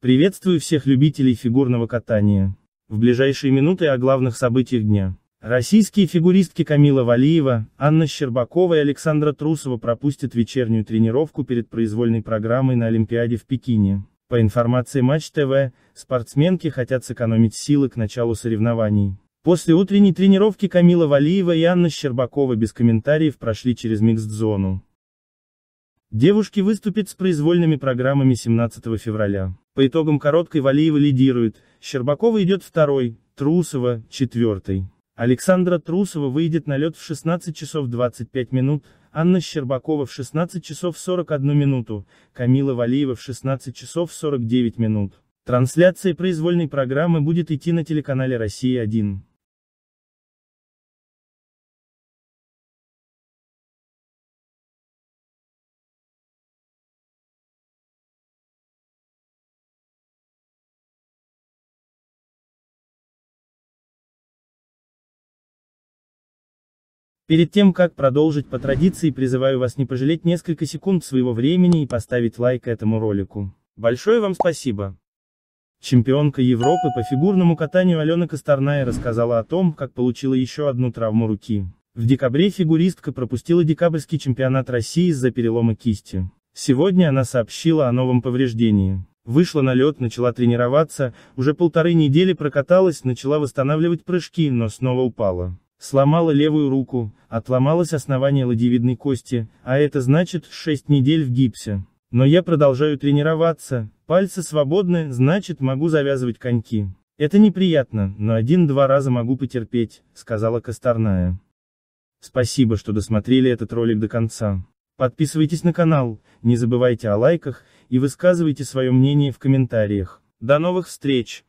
Приветствую всех любителей фигурного катания. В ближайшие минуты о главных событиях дня. Российские фигуристки Камила Валиева, Анна Щербакова и Александра Трусова пропустят вечернюю тренировку перед произвольной программой на Олимпиаде в Пекине. По информации Матч ТВ, спортсменки хотят сэкономить силы к началу соревнований. После утренней тренировки Камила Валиева и Анна Щербакова без комментариев прошли через микс-зону. Девушки выступят с произвольными программами 17 февраля. По итогам короткой Валиева лидирует, Щербакова идет второй, Трусова – четвертый. Александра Трусова выйдет на лед в 16 часов 25 минут, Анна Щербакова в 16 часов 41 минуту, Камила Валиева в 16 часов 49 минут. Трансляция произвольной программы будет идти на телеканале «Россия-1». Перед тем, как продолжить по традиции, призываю вас не пожалеть несколько секунд своего времени и поставить лайк этому ролику. Большое вам спасибо. Чемпионка Европы по фигурному катанию Алена Косторная рассказала о том, как получила еще одну травму руки. В декабре фигуристка пропустила декабрьский чемпионат России из-за перелома кисти. Сегодня она сообщила о новом повреждении. Вышла на лед, начала тренироваться, уже полторы недели прокаталась, начала восстанавливать прыжки, но снова упала. Сломала левую руку, отломалось основание ладевидной кости, а это значит 6 недель в гипсе. Но я продолжаю тренироваться, пальцы свободны, значит могу завязывать коньки. Это неприятно, но один-два раза могу потерпеть, сказала Косторная. Спасибо, что досмотрели этот ролик до конца. Подписывайтесь на канал, не забывайте о лайках и высказывайте свое мнение в комментариях. До новых встреч!